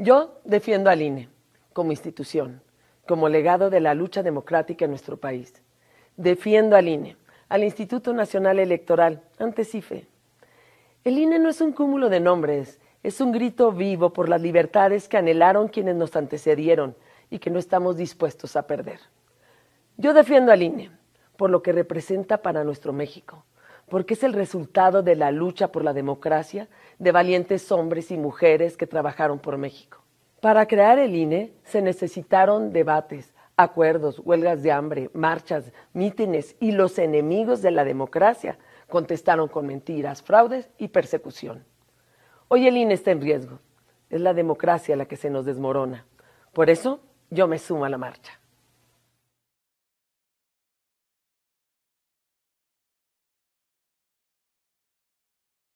Yo defiendo al INE como institución, como legado de la lucha democrática en nuestro país. Defiendo al INE, al Instituto Nacional Electoral, ante CIFE. El INE no es un cúmulo de nombres, es un grito vivo por las libertades que anhelaron quienes nos antecedieron y que no estamos dispuestos a perder. Yo defiendo al INE por lo que representa para nuestro México, porque es el resultado de la lucha por la democracia de valientes hombres y mujeres que trabajaron por México. Para crear el INE se necesitaron debates, acuerdos, huelgas de hambre, marchas, mítines y los enemigos de la democracia contestaron con mentiras, fraudes y persecución. Hoy el INE está en riesgo. Es la democracia la que se nos desmorona. Por eso yo me sumo a la marcha.